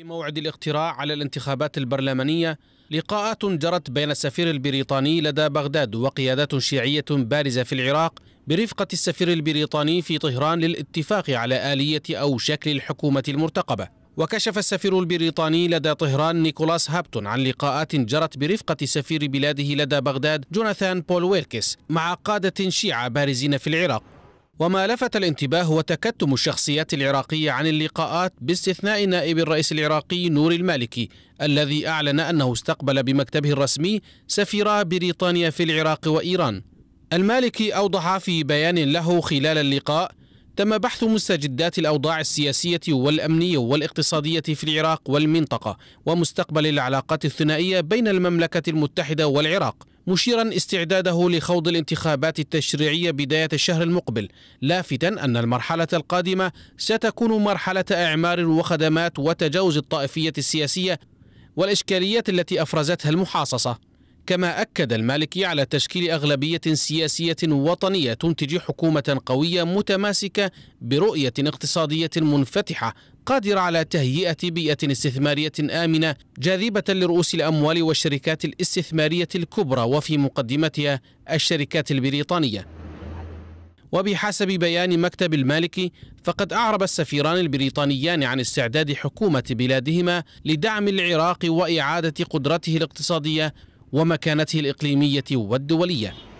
بموعد الاقتراع على الانتخابات البرلمانية لقاءات جرت بين السفير البريطاني لدى بغداد وقيادات شيعية بارزة في العراق برفقة السفير البريطاني في طهران للاتفاق على آلية أو شكل الحكومة المرتقبة وكشف السفير البريطاني لدى طهران نيكولاس هابتون عن لقاءات جرت برفقة سفير بلاده لدى بغداد جوناثان بول ويلكس مع قادة شيعة بارزين في العراق وما لفت الانتباه هو تكتم الشخصيات العراقية عن اللقاءات باستثناء نائب الرئيس العراقي نور المالكي الذي أعلن أنه استقبل بمكتبه الرسمي سفيرا بريطانيا في العراق وإيران المالكي أوضح في بيان له خلال اللقاء تم بحث مستجدات الأوضاع السياسية والأمنية والاقتصادية في العراق والمنطقة ومستقبل العلاقات الثنائية بين المملكة المتحدة والعراق مشيرا استعداده لخوض الانتخابات التشريعية بداية الشهر المقبل لافتا أن المرحلة القادمة ستكون مرحلة إعمار وخدمات وتجاوز الطائفية السياسية والإشكاليات التي أفرزتها المحاصصة كما أكد المالكي على تشكيل أغلبية سياسية وطنية تنتج حكومة قوية متماسكة برؤية اقتصادية منفتحة قادرة على تهيئة بيئة استثمارية آمنة جاذبة لرؤوس الأموال والشركات الاستثمارية الكبرى وفي مقدمتها الشركات البريطانية وبحسب بيان مكتب المالكي فقد أعرب السفيران البريطانيان عن استعداد حكومة بلادهما لدعم العراق وإعادة قدرته الاقتصادية ومكانته الإقليمية والدولية